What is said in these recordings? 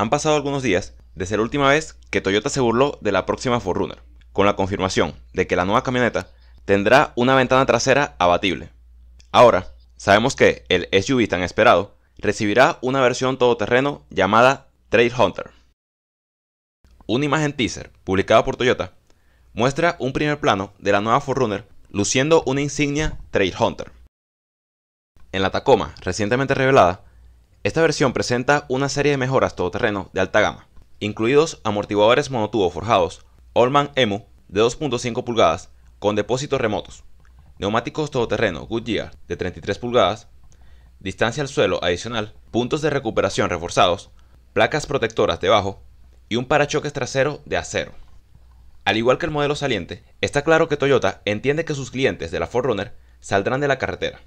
Han pasado algunos días desde la última vez que Toyota se burló de la próxima Forerunner, con la confirmación de que la nueva camioneta tendrá una ventana trasera abatible. Ahora, sabemos que el SUV tan esperado recibirá una versión todoterreno llamada Trail Hunter. Una imagen teaser publicada por Toyota muestra un primer plano de la nueva Forerunner luciendo una insignia Trail Hunter. En la Tacoma recientemente revelada, esta versión presenta una serie de mejoras todoterreno de alta gama, incluidos amortiguadores monotubo forjados Allman EMU de 2.5 pulgadas con depósitos remotos, neumáticos todoterreno Goodyear de 33 pulgadas, distancia al suelo adicional, puntos de recuperación reforzados, placas protectoras debajo y un parachoques trasero de acero. Al igual que el modelo saliente, está claro que Toyota entiende que sus clientes de la Forerunner saldrán de la carretera.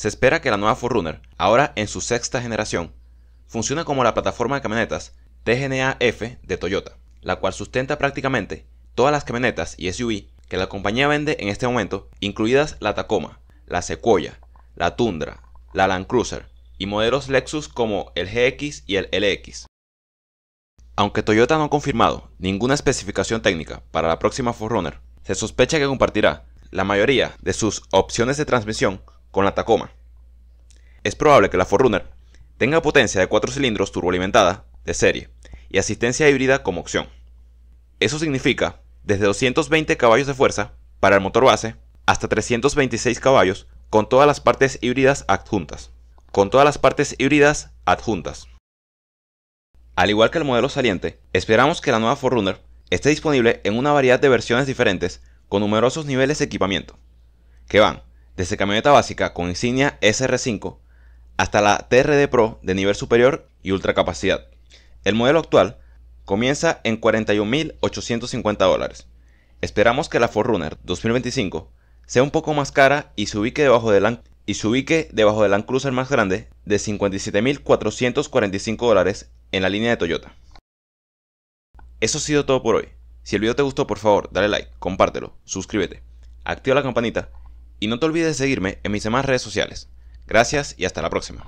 Se espera que la nueva Forerunner, ahora en su sexta generación, funcione como la plataforma de camionetas TGNA-F de Toyota, la cual sustenta prácticamente todas las camionetas y SUV que la compañía vende en este momento, incluidas la Tacoma, la Sequoia, la Tundra, la Land Cruiser y modelos Lexus como el GX y el LX. Aunque Toyota no ha confirmado ninguna especificación técnica para la próxima Forerunner, se sospecha que compartirá la mayoría de sus opciones de transmisión con la Tacoma. Es probable que la Forerunner tenga potencia de 4 cilindros turboalimentada de serie y asistencia híbrida como opción. Eso significa desde 220 caballos de fuerza para el motor base hasta 326 caballos con todas las partes híbridas adjuntas. Con todas las partes híbridas adjuntas. Al igual que el modelo saliente, esperamos que la nueva Forerunner esté disponible en una variedad de versiones diferentes con numerosos niveles de equipamiento, que van desde camioneta básica con insignia SR5 hasta la TRD Pro de nivel superior y ultra capacidad. El modelo actual comienza en 41.850 dólares. Esperamos que la Forrunner 2025 sea un poco más cara y se ubique debajo del Land, y se ubique debajo del Land Cruiser más grande de 57.445 dólares en la línea de Toyota. Eso ha sido todo por hoy. Si el video te gustó, por favor, dale like, compártelo, suscríbete, activa la campanita y no te olvides de seguirme en mis demás redes sociales. Gracias y hasta la próxima.